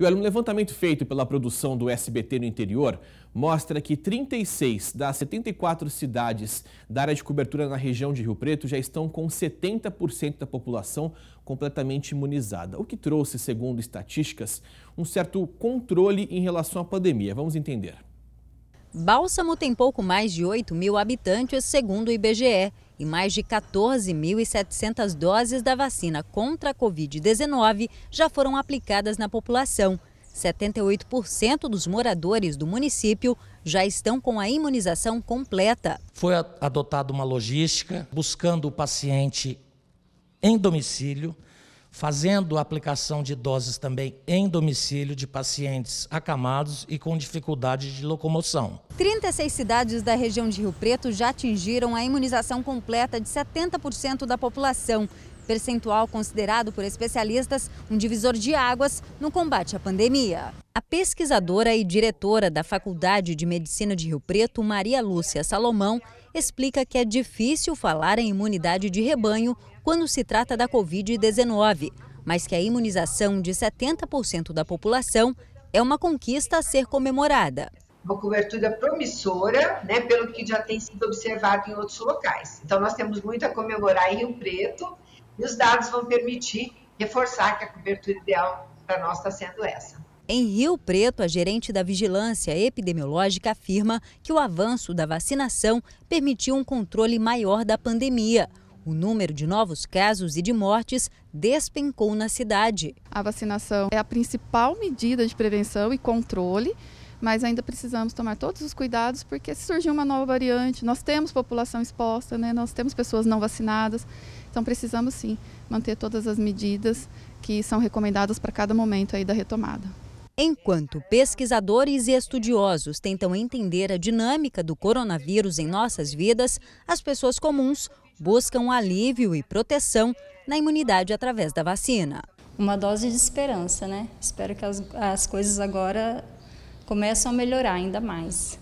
E olha, um levantamento feito pela produção do SBT no interior mostra que 36 das 74 cidades da área de cobertura na região de Rio Preto já estão com 70% da população completamente imunizada, o que trouxe, segundo estatísticas, um certo controle em relação à pandemia. Vamos entender. Bálsamo tem pouco mais de 8 mil habitantes, segundo o IBGE, e mais de 14.700 doses da vacina contra a Covid-19 já foram aplicadas na população. 78% dos moradores do município já estão com a imunização completa. Foi adotada uma logística buscando o paciente em domicílio, fazendo a aplicação de doses também em domicílio de pacientes acamados e com dificuldade de locomoção. 36 cidades da região de Rio Preto já atingiram a imunização completa de 70% da população, percentual considerado por especialistas um divisor de águas no combate à pandemia. A pesquisadora e diretora da Faculdade de Medicina de Rio Preto, Maria Lúcia Salomão, explica que é difícil falar em imunidade de rebanho quando se trata da Covid-19, mas que a imunização de 70% da população é uma conquista a ser comemorada. Uma cobertura promissora, né, pelo que já tem sido observado em outros locais. Então, nós temos muito a comemorar em Rio Preto e os dados vão permitir reforçar que a cobertura ideal para nós está sendo essa. Em Rio Preto, a gerente da Vigilância Epidemiológica afirma que o avanço da vacinação permitiu um controle maior da pandemia. O número de novos casos e de mortes despencou na cidade. A vacinação é a principal medida de prevenção e controle mas ainda precisamos tomar todos os cuidados porque se surgir uma nova variante, nós temos população exposta, né? nós temos pessoas não vacinadas, então precisamos sim manter todas as medidas que são recomendadas para cada momento aí da retomada. Enquanto pesquisadores e estudiosos tentam entender a dinâmica do coronavírus em nossas vidas, as pessoas comuns buscam alívio e proteção na imunidade através da vacina. Uma dose de esperança, né? Espero que as, as coisas agora começam a melhorar ainda mais.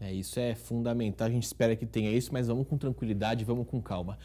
É, isso é fundamental, a gente espera que tenha isso, mas vamos com tranquilidade, vamos com calma.